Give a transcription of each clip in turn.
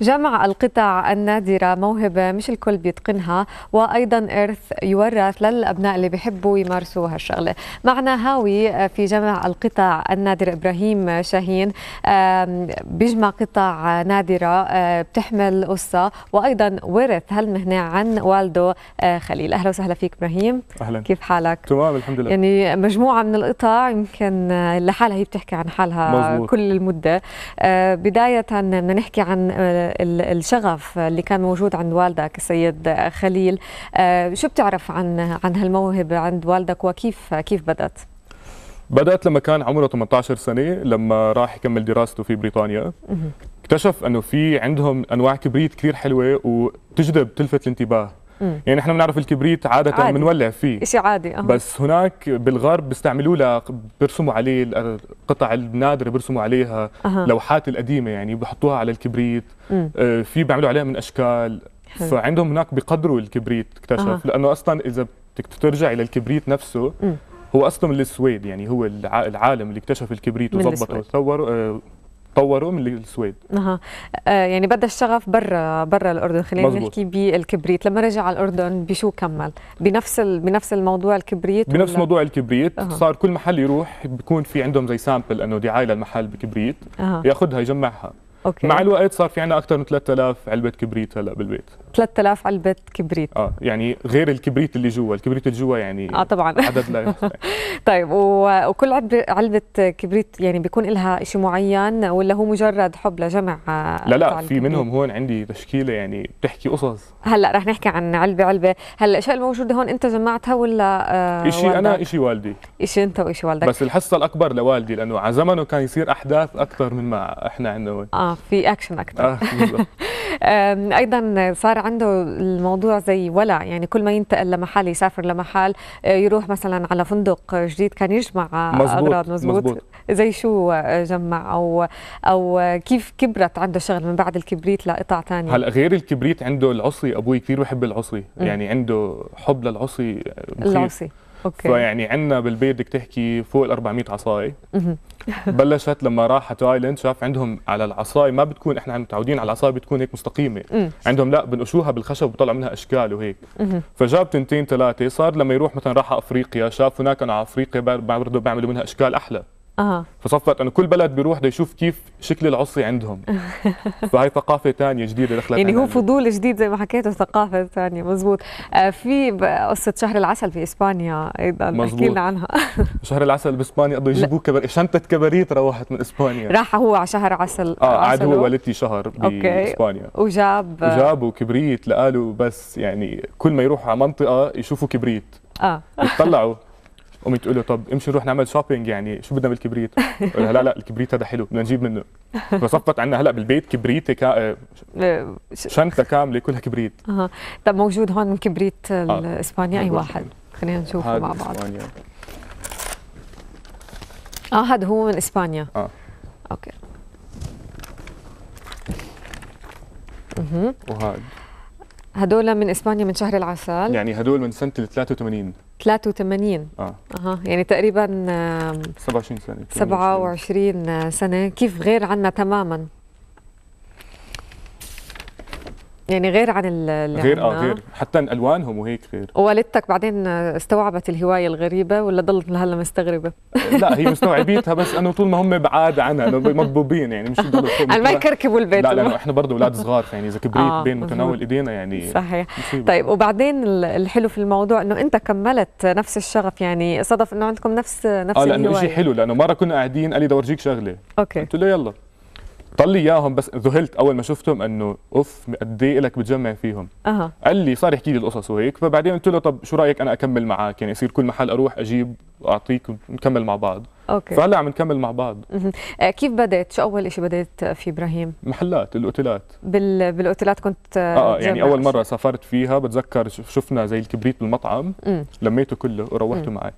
جمع القطع النادرة موهبة مش الكل بيتقنها وأيضا إرث يورث للأبناء اللي بيحبوا يمارسوا هالشغلة معنا هاوي آه، في جمع القطع النادرة إبراهيم شاهين بيجمع قطع نادرة آه، بتحمل قصة وأيضا ورث هالمهنة عن والده آه، خليل أهلا وسهلا فيك إبراهيم أهلا كيف حالك؟ تمام الحمد لله يعني مجموعة من القطع يمكن لحالها هي بتحكي عن حالها مزبوط. كل المدة بداية بدنا نحكي عن الشغف اللي كان موجود عند والدك السيد خليل آه، شو بتعرف عن عن هالموهبه عند والدك وكيف كيف بدات بدات لما كان عمره 18 سنه لما راح يكمل دراسته في بريطانيا اكتشف انه في عندهم انواع كبريت كثير حلوه وتجذب تلفت الانتباه مم. يعني احنا بنعرف الكبريت عاده بنولع فيه شيء عادي أه. بس هناك بالغرب بيستعملوه ل بيرسموا عليه القطع النادره بيرسموا عليها أهو. لوحات القديمه يعني بحطوها على الكبريت آه في بيعملوا عليها من اشكال حلو. فعندهم هناك بقدروا الكبريت اكتشف لانه اصلا اذا بدك ترجع الى الكبريت نفسه مم. هو اصلا من السويد يعني هو العالم اللي اكتشف الكبريت وظبطه آه طوروه من السويد اها آه، يعني بدا الشغف برا برا الاردن خلينا مزبوط. نحكي بالكبريت لما رجع على الاردن بشو كمل بنفس ال... بنفس الموضوع الكبريت بنفس موضوع الكبريت أه. صار كل محل يروح بيكون في عندهم زي سامبل انه دعايه للمحل بكبريت أه. ياخذها يجمعها أوكي. مع الوقت صار في عندنا اكثر من 3000 علبه كبريت هلا بالبيت 3000 علبه كبريت اه يعني غير الكبريت اللي جوا الكبريت اللي جوا يعني اه طبعا عدد لا طيب وكل علبه كبريت يعني بيكون لها شيء معين ولا هو مجرد حب لجمع آه، لا لا في منهم هون عندي تشكيله يعني بتحكي قصص هلا رح نحكي عن علبه علبه هلا الاشياء الموجوده هون انت جمعتها ولا آه شيء انا شيء والدي شيء انت وشيء والدك بس الحصه الاكبر لوالدي لانه على زمنه كان يصير احداث اكثر من ما احنا عندنا هون آه. اه في اكشن اكثر آه ايضا صار عنده الموضوع زي ولع يعني كل ما ينتقل لمحل يسافر لمحل آه، يروح مثلا على فندق جديد كان يجمع آه، مزبوط اغراض مزبوط, مزبوط زي شو آه، جمع او او كيف كبرت عنده شغل من بعد الكبريت لقطع ثانيه هلا غير الكبريت عنده العصي ابوي كثير بحب العصي يعني عنده حب للعصي مخيف. العصي أوكي. فيعني عندنا بالبيت بدك تحكي فوق ال 400 عصاي بلشت لما راح ايلاند شاف عندهم على العصاي ما بتكون احنا متعودين على العصاي بتكون هيك مستقيمه عندهم لا بنقشوها بالخشب وبطلعوا منها اشكال وهيك فجاب تنتين ثلاثه صار لما يروح مثلا راح على افريقيا شاف هناك انا على افريقيا برضه بعملوا منها اشكال احلى اه فصفت انه كل بلد بيروح بده يشوف كيف شكل العصي عندهم فهي ثقافه ثانيه جديده دخلت يعني هو فضول جديد زي ما حكيت وثقافه ثانيه مزبوط آه في قصه شهر العسل في اسبانيا ايضا احكي لنا عنها شهر العسل باسبانيا قضوا يجيبوا كبر... شنطه كباريت روحت من اسبانيا راح هو على شهر عسل اه قعد هو والدتي شهر باسبانيا وجاب وجابوا كبريت لقالوا بس يعني كل ما يروحوا على منطقه يشوفوا كبريت اه يطلعوا امي تقول له طب امشي نروح نعمل شوبينج يعني شو بدنا بالكبريت؟ لا لا الكبريت هذا حلو بدنا نجيب منه فصفت عندنا هلا بالبيت كبريت كا... آه، شنطه كامله كلها كبريت اها طب موجود هون من كبريت الاسبانيا آه. اي واحد خلينا نشوفه مع بعض إسبانيا. اه هذا هو من اسبانيا اه اوكي اها وهذا هدول من اسبانيا من شهر العسل يعني هدول من سنه ال 83 83 اه اها يعني تقريبا 27 سنه 27 سنه كيف غير عنا تماما يعني غير عن اللي غير اه غير حتى الوانهم وهيك غير ووالدتك بعدين استوعبت الهوايه الغريبه ولا ضلت لهلا مستغربه؟ لا هي مستوعبيتها بس انه طول ما هم بعاد عنها مطبوبين يعني مش ما يكركبوا البيت لا لا, احنا برضه اولاد صغار يعني اذا كبريت آه بين متناول ايدينا يعني صحيح مصيبة. طيب وبعدين الحلو في الموضوع انه انت كملت نفس الشغف يعني صدف انه عندكم نفس نفس اه لانه شيء حلو لانه مره كنا قاعدين قال لي بدي اورجيك شغله اوكي قلت له يلا قال لي اياهم بس ذهلت اول ما شفتهم انه اوف قد ايه الك بتجمع فيهم أه. قال لي صار يحكي لي القصص وهيك فبعدين قلت له طب شو رايك انا اكمل معك يعني يصير كل محل اروح اجيب واعطيك ونكمل مع بعض اوكي فهلا عم نكمل مع بعض آه، كيف بدات؟ شو اول شيء بدات في ابراهيم؟ محلات الاوتيلات بال... بالاوتيلات كنت اه, آه،, آه، يعني اول مره سافرت فيها بتذكر شفنا زي الكبريت بالمطعم م. لميته كله وروحته معي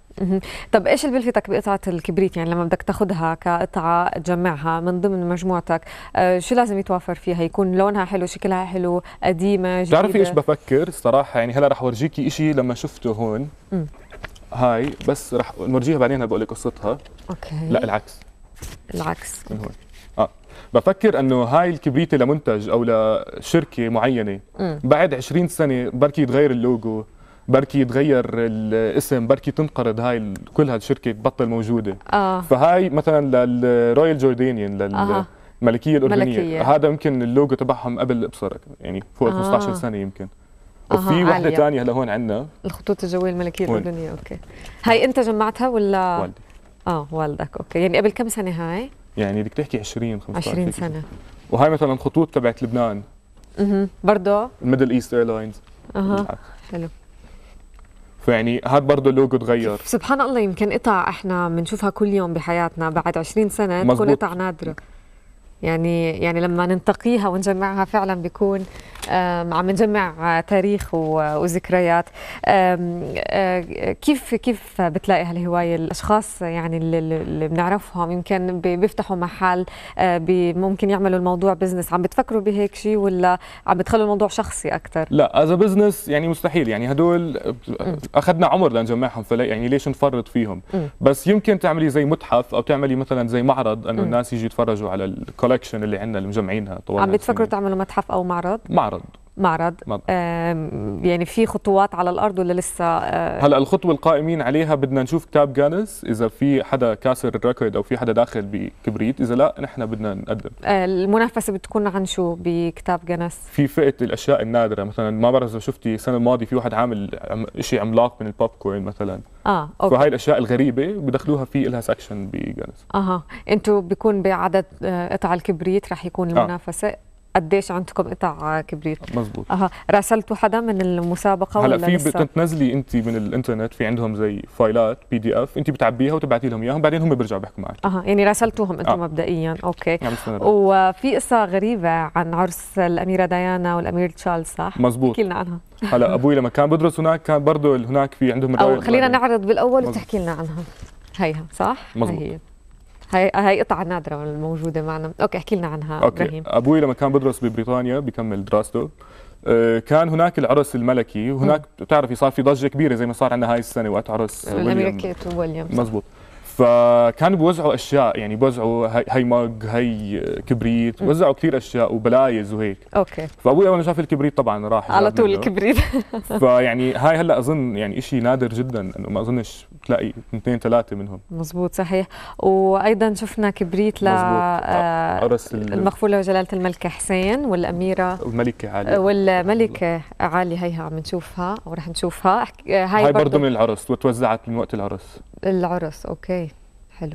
طب ايش اللي بلفتك بقطعه الكبريت يعني لما بدك تاخذها كقطعه تجمعها من ضمن مجموعتك آه شو لازم يتوافر فيها يكون لونها حلو شكلها حلو قديمه جديده بتعرفي ايش بفكر صراحه يعني هلا رح اورجيكي شيء لما شفته هون م. هاي بس رح نورجيها بعدين بقول لك قصتها اوكي لا العكس العكس من هون اه بفكر انه هاي الكبريته لمنتج او لشركه معينه م. بعد 20 سنه بركي يتغير اللوجو بركي يتغير الاسم بركي تنقرض هاي كل هالشركه تبطل موجوده آه. فهاي مثلا للرويال جوردينيان لل آه. الملكيه الاردنيه هذا يمكن اللوجو تبعهم قبل ابصرك يعني فوق آه. 15 سنه يمكن وفي وحده ثانيه هلا هون عندنا الخطوط الجويه الملكيه الاردنيه اوكي هاي انت جمعتها ولا والدي اه والدك اوكي يعني قبل كم سنه هاي يعني بدك تحكي 20 15 20 سنه وهاي مثلا خطوط تبعت لبنان اها برضه الميدل ايست ايرلاينز اها حلو فيعني هاد برضه اللوجو تغير سبحان الله يمكن قطع احنا بنشوفها كل يوم بحياتنا بعد 20 سنه تكون قطع نادره يعني يعني لما ننتقيها ونجمعها فعلا بيكون عم نجمع تاريخ وذكريات آه، كيف كيف بتلاقي هالهوايه الاشخاص يعني اللي بنعرفهم يمكن بيفتحوا محل آه، ممكن يعملوا الموضوع بزنس عم بتفكروا بهيك شيء ولا عم بتخلوا الموضوع شخصي اكثر لا از بزنس يعني مستحيل يعني هدول اخذنا عمر لنجمعهم فلا يعني ليش نفرط فيهم بس يمكن تعملي زي متحف او تعملي مثلا زي معرض انه الناس يجي يتفرجوا على الكولكشن الكولكشن اللي عندنا اللي مجمعينها طوال عم بتفكروا تعملوا متحف او معرض؟ معرض معرض يعني في خطوات على الارض ولا لسه آه؟ هلا الخطوه القائمين عليها بدنا نشوف كتاب جانس اذا في حدا كاسر الريكورد او في حدا داخل بكبريت اذا لا نحن بدنا نقدم آه، المنافسه بتكون عن شو بكتاب جانس في فئه الاشياء النادره مثلا ما بعرف اذا شفتي السنه الماضيه في واحد عامل شيء عملاق من البوب كورن مثلا اه اوكي فهي الاشياء الغريبه بدخلوها في لها سكشن بجانس اها انتم بيكون بعدد آه، قطع الكبريت رح يكون المنافسه آه. قديش عندكم قطع كبريت مزبوط اها راسلتوا حدا من المسابقه هلا ولا في بتنزلي انت من الانترنت في عندهم زي فايلات بي دي اف انت بتعبيها وتبعتي لهم اياهم بعدين هم بيرجعوا بيحكوا معك اها يعني راسلتوهم انتم آه. مبدئيا اوكي نعم، وفي قصه غريبه عن عرس الاميره ديانا والامير تشارلز صح مزبوط احكي لنا عنها هلا ابوي لما كان بدرس هناك كان برضه هناك في عندهم او خلينا نعرض بالاول وتحكي لنا عنها هيها صح مزبوط. هي. هاي هاي قطعه نادره الموجوده معنا اوكي احكي لنا عنها أوكي. ابراهيم ابوي لما كان بدرس ببريطانيا بكمل دراسته آه، كان هناك العرس الملكي وهناك بتعرفي صار في ضجه كبيره زي ما صار عندنا هاي السنه وقت عرس ويليام الاميركيت وويليام مزبوط فكانوا بيوزعوا اشياء يعني بيوزعوا هي مج هي كبريت وزعوا كثير اشياء وبلايز وهيك اوكي فابوي اول ما شاف الكبريت طبعا راح على طول منه. الكبريت فيعني هاي هلا اظن يعني شيء نادر جدا انه ما اظنش تلاقي اثنين ثلاثه منهم مزبوط صحيح وايضا شفنا كبريت ل آه، عرس المغفوله وجلاله الملكه حسين والاميره والملكه عاليه آه، والملكه عاليه هيها عم نشوفها ورح نشوفها آه، هاي, هاي برضه من العرس وتوزعت من وقت العرس العرس اوكي حلو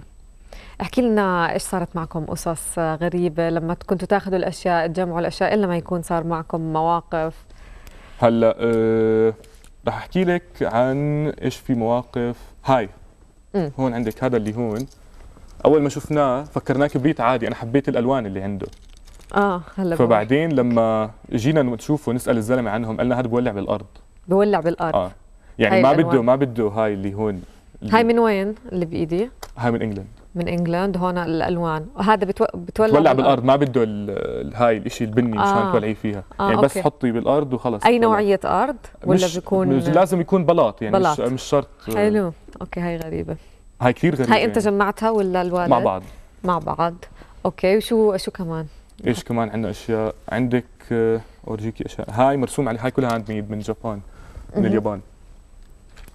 احكي لنا ايش صارت معكم قصص غريبه لما كنتوا تاخذوا الاشياء تجمعوا الاشياء الا ما يكون صار معكم مواقف هلا أه رح احكي لك عن ايش في مواقف هاي م. هون عندك هذا اللي هون اول ما شفناه فكرناه كبريت عادي انا حبيت الالوان اللي عنده اه هلا فبعدين لما جينا نشوفه نسال الزلمه عنهم قال لنا هذا بولع بالارض بولع بالارض اه يعني ما الألوان. بده ما بده هاي اللي هون هاي من وين اللي بايدي؟ هاي من انجلند من انجلند هون الالوان وهذا بتو... بتولع بتولع بالارض ما بده ال... هاي الشيء البني آه. مشان تولعي فيها آه يعني بس أوكي. حطي بالارض وخلص اي نوعيه ارض ولا مش... بيكون مش لازم يكون بلاط يعني بلاط. مش... مش شرط حلو اوكي هاي غريبه هاي كثير غريبه هاي يعني. انت جمعتها ولا الوالد مع بعض مع بعض اوكي وشو شو كمان ايش كمان عندنا اشياء عندك آه، اورجيكي اشياء هاي مرسوم عليها هاي كلها هاند ميد من جابان من اليابان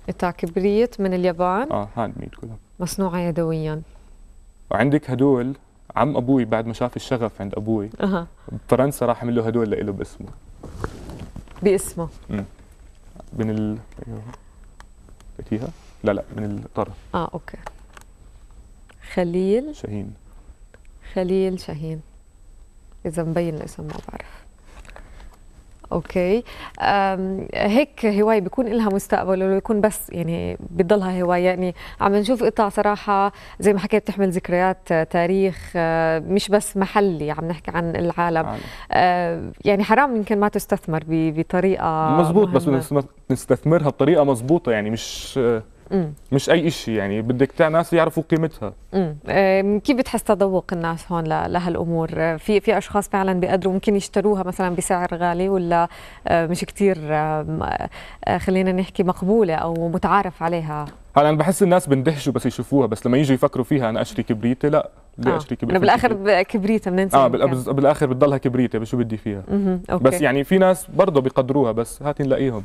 قطع كبريت من اليابان اه هاند ميد كلها مصنوعه يدويا وعندك هدول عم ابوي بعد ما شاف الشغف عند ابوي اها بفرنسا راح عمل له هدول لإله باسمه باسمه امم من ال فيها أيوه. لا لا من الطرف اه اوكي خليل شاهين خليل شاهين اذا مبين الاسم ما بعرف اوكي هيك هوايه بيكون لها مستقبل ولا بيكون بس يعني بتضلها هوايه يعني عم نشوف قطع صراحه زي ما حكيت تحمل ذكريات آه، تاريخ آه، مش بس محلي عم نحكي عن العالم عالم. آه، يعني حرام يمكن ما تستثمر بطريقه مزبوط مهمة. بس نستثمرها بطريقه مزبوطه يعني مش مم. مش اي شيء يعني بدك ناس يعرفوا قيمتها امم كيف بتحس تذوق الناس هون لهالامور في في اشخاص فعلا بيقدروا ممكن يشتروها مثلا بسعر غالي ولا آه، مش كثير آه، خلينا نحكي مقبوله او متعارف عليها هلا انا بحس الناس بندهشوا بس يشوفوها بس لما يجوا يفكروا فيها انا اشتري كبريتي لا ليه آه. اشتري كبريتي بالاخر كبريتي بننسى اه بالاخر بتضلها كبريتي شو بدي فيها أوكي. بس يعني في ناس برضه بيقدروها بس هات نلاقيهم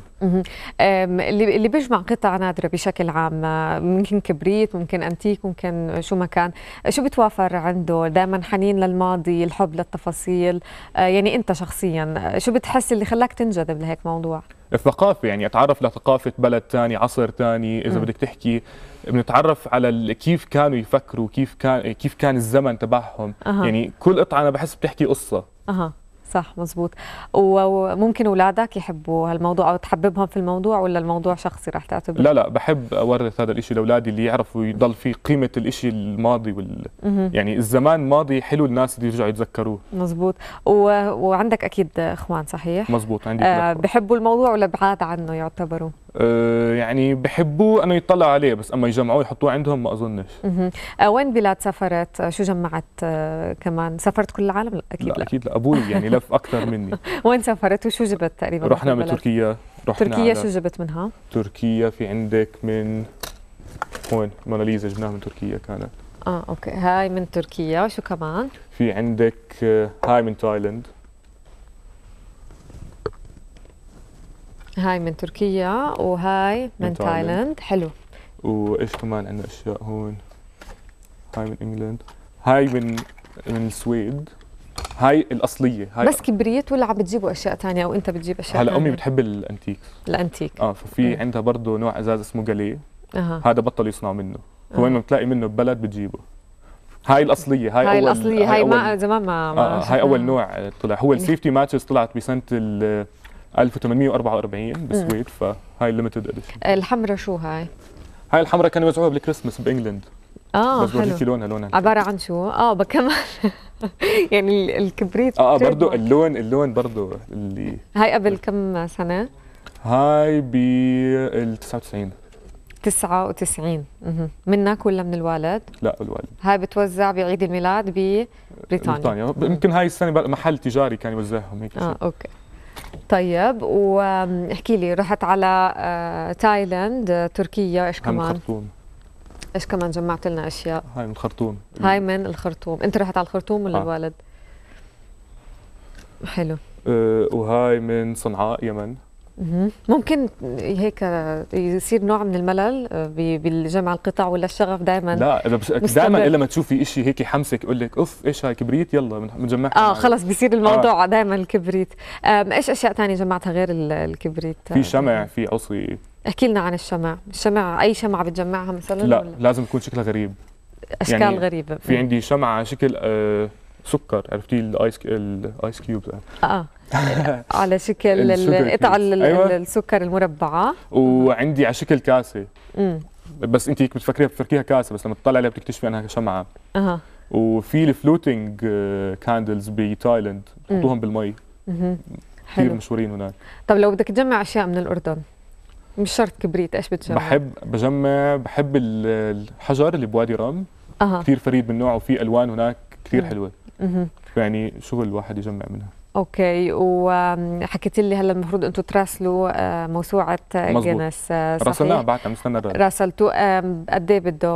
اللي اللي بيجمع قطع نادره بشكل عام آه، ممكن كبريت ممكن انتيك ممكن شو ما كان آه، شو بتوافر عنده دائما حنين للماضي الحب للتفاصيل آه، يعني انت شخصيا شو بتحس اللي خلاك تنجذب لهيك موضوع الثقافه يعني اتعرف لثقافه بلد ثاني عصر ثاني اذا بدك تحكي بنتعرف على كيف كانوا يفكروا كيف كان كيف كان الزمن تبعهم أه. يعني كل قطعه انا بحس بتحكي قصه أه. صح مزبوط وممكن اولادك يحبوا هالموضوع او تحببهم في الموضوع ولا الموضوع شخصي راح تعتبره لا لا بحب اورث هذا الشيء لاولادي اللي يعرفوا يضل في قيمه الشيء الماضي وال يعني الزمان ماضي حلو الناس اللي يرجعوا يتذكروه مزبوط و... وعندك اكيد اخوان صحيح مزبوط عندي آه بحبوا الموضوع ولا بعاد عنه يعتبروا آه، يعني بحبوه انه يطلع عليه بس اما يجمعوه يحطوه عندهم ما اظنش آه، وين بلاد سافرت آه، شو جمعت كمان سافرت كل العالم اكيد لا, لا. اكيد لا ابوي يعني لف اكثر مني وين سافرت وشو جبت تقريبا رحنا من تركيا رحنا تركيا شو جبت منها تركيا في عندك من هون موناليزا جبناها من تركيا كانت اه اوكي هاي من تركيا شو كمان في عندك هاي من تايلاند هاي من تركيا وهاي من, من تايلاند حلو وايش كمان عندنا اشياء هون هاي من انجلند هاي من من السويد هاي الاصليه هاي بس كبريت ولا عم بتجيبوا اشياء ثانيه او انت بتجيب اشياء هلا امي بتحب الانتيك الانتيك اه ففي م. إيه. عندها برضه نوع ازاز اسمه جاليه أه. هذا بطل يصنعوا منه هو آه. ما بتلاقي منه ببلد بتجيبه هاي الاصليه هاي, هاي اول الاصليه هاي, هاي ما زمان ما, ما آه هاي اول نوع طلع هو يعني السيفتي ماتشز طلعت بسنه ال 1844 بالسويد فهاي الليمتد اديشن الحمراء شو هاي؟ هاي هاي الحمراء كانوا يوزعوها بالكريسماس بانجلند اه بس بورجيكي لونها لونها عبارة عن شو؟ اه بكمل يعني الكبريت اه, آه، برضه اللون اللون برضه اللي هاي قبل كم سنة؟ هاي بال 99 99 منك ولا من الوالد؟ لا الوالد هاي بتوزع بعيد الميلاد ببريطانيا بريطانيا يمكن هاي السنه محل تجاري كان يوزعهم هيك اه اوكي طيب واحكي لي رحت على آه، تايلاند آه، تركيا ايش كمان؟ من الخرطوم ايش كمان جمعت لنا اشياء؟ هاي من الخرطوم هاي من الخرطوم، انت رحت على الخرطوم ولا آه. الوالد؟ حلو وهاي من صنعاء يمن ممكن هيك يصير نوع من الملل آه، بالجمع القطع ولا الشغف دائما لا اذا دائما الا ما تشوفي شيء هيك يحمسك يقول لك اوف ايش هاي كبريت يلا بنجمعها اه خلص بصير الموضوع آه. دائما الكبريت ايش اشياء ثانيه جمعتها غير الكبريت في شمع في عصي احكي لنا عن الشمع الشمع اي شمعة بتجمعها مثلا لا ولا؟ لازم يكون شكلها غريب اشكال يعني غريبه في عندي شمعة شكل آه سكر عرفتي الايس الايس كيوب اه على شكل القطع أيوة. السكر المربعه وعندي على شكل كاسه بس انت هيك بتفكريها بتفكريها كاسه بس لما تطلع عليها بتكتشفي انها شمعه اها وفي الفلوتنج كاندلز آه، بتايلاند بتحطوهم بالمي كثير مشهورين هناك طب لو بدك تجمع اشياء من الاردن مش شرط كبريت ايش بتجمع؟ بحب بجمع بحب الحجر اللي بوادي رام اها كثير فريد من نوعه وفي الوان هناك كثير حلوه اها يعني شغل الواحد يجمع منها اوكي وحكيت لي هلا المفروض انتم تراسلوا آه، موسوعه جينيس آه، راسلناها بعدها الرد راسلتوا آه، قد ايه بده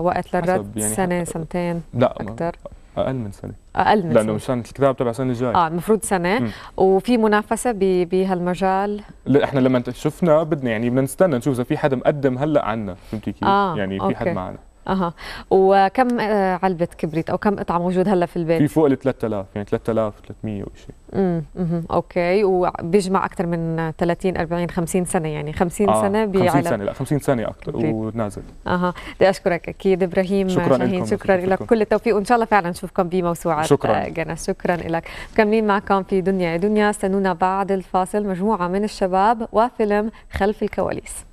وقت للرد؟ يعني سنه سنتين؟ لا اكثر اقل من سنه اقل من لانه مشان الكتاب تبع السنه الجايه اه المفروض سنه م. وفي منافسه بهالمجال لا احنا لما شفنا بدنا يعني بدنا نستنى نشوف اذا في حدا مقدم هلا عنا فهمتي كيف؟ آه. يعني في أوكي. حد معنا اها وكم آه، علبه كبريت او كم قطعه موجود هلا في البيت في فوق ال 3000 يعني 3300 وشيء امم اوكي وبيجمع اكثر من 30 40 50 سنه يعني 50 آه. سنه بعلب 50 سنه لا 50 سنه اكثر ونازل اها بدي اشكرك اكيد ابراهيم شكرا شاهين شكرا لك كل التوفيق وان شاء الله فعلا نشوفكم بموسوعات آه، شكرا جنس شكرا لك مكملين معكم في دنيا دنيا استنونا بعد الفاصل مجموعه من الشباب وفيلم خلف الكواليس